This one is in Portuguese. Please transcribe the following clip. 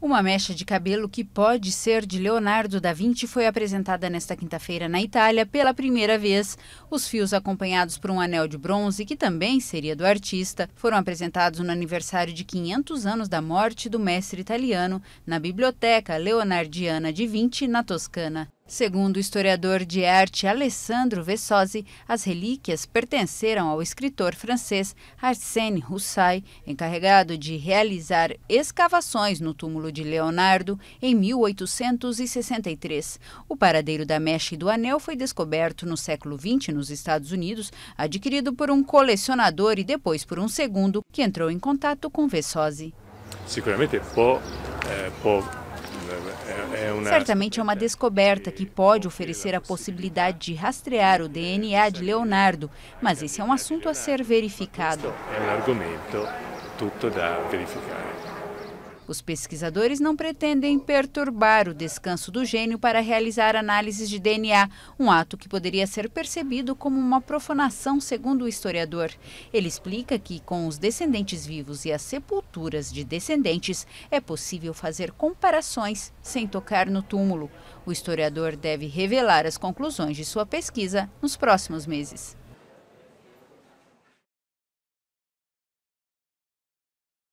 Uma mecha de cabelo que pode ser de Leonardo da Vinci foi apresentada nesta quinta-feira na Itália pela primeira vez. Os fios, acompanhados por um anel de bronze, que também seria do artista, foram apresentados no aniversário de 500 anos da morte do mestre italiano, na Biblioteca Leonardiana de Vinci, na Toscana. Segundo o historiador de arte Alessandro Vessosi, as relíquias pertenceram ao escritor francês Arsène Roussay, encarregado de realizar escavações no túmulo de Leonardo em 1863. O paradeiro da mecha e do anel foi descoberto no século XX nos Estados Unidos, adquirido por um colecionador e depois por um segundo que entrou em contato com Vessosi. Seguramente pode, eh, é, pode é, é Certamente é uma descoberta que pode oferecer a possibilidade de rastrear o DNA de Leonardo, mas esse é um assunto a ser verificado. É um argumento tudo da verificar. Os pesquisadores não pretendem perturbar o descanso do gênio para realizar análises de DNA, um ato que poderia ser percebido como uma profanação, segundo o historiador. Ele explica que, com os descendentes vivos e as sepulturas de descendentes, é possível fazer comparações sem tocar no túmulo. O historiador deve revelar as conclusões de sua pesquisa nos próximos meses.